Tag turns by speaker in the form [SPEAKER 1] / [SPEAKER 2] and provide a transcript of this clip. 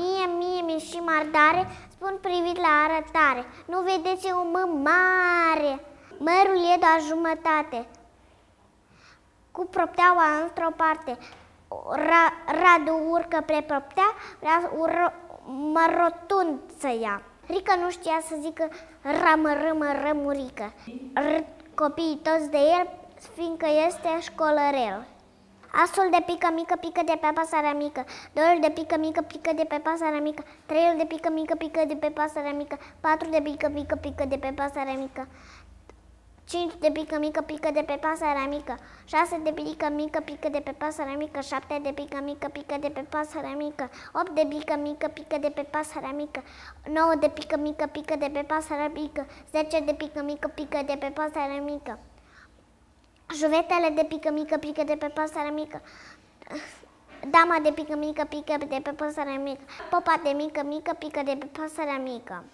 [SPEAKER 1] Mie, mie, mi și mardare, spun privit la arătare. Nu vedeți o mă mare, mărul e doar jumătate. Cu propteaua într-o parte, Ra, Radu urcă pe proptea, vrea ură, mă rotund să ia. Rică nu știa să zică ramă, râmă, rămurică. R- copiii toți de el, fiindcă este școlărel. Asul de pică mică pică de pe pasărea mică. doi de pică mică pică de pe pasărea mică. trei de pică mică pică de pe pasărea mică. Patru de pică mică pică de pe pasărea mică. cinci de pică mică pică de pe pasărea mică, șase de pică mică pică de pe pasărea mică, șapte de pică mică pică de pe pasărea mică, opt de pică mică pică de pe pasărea mică, nouă de pică mică pică de pe pasărea mică, zece de pică mică pică de pe pasărea mică. Juvetele de pică mică, pică de pe pasăre mică. Dama de pică mică, pică de pe pasăre mică. Popa de mică, mică, pică de pe pasăre mică.